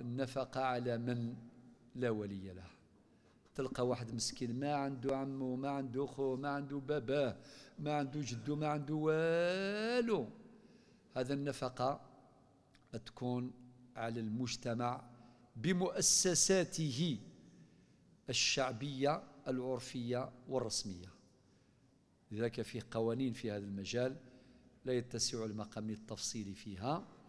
النفقة على من لا ولي له تلقى واحد مسكين ما عنده عمه ما عنده خوه ما عنده باباه ما عنده جده ما عنده والو هذا النفقة تكون على المجتمع بمؤسساته الشعبية العرفية والرسمية لذلك في قوانين في هذا المجال لا يتسع المقام التفصيلي فيها